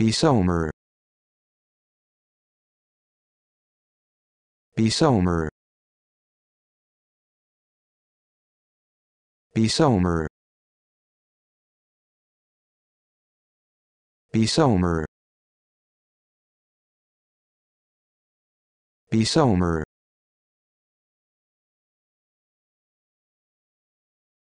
Besomer Besomer Besomer Besomer Besomer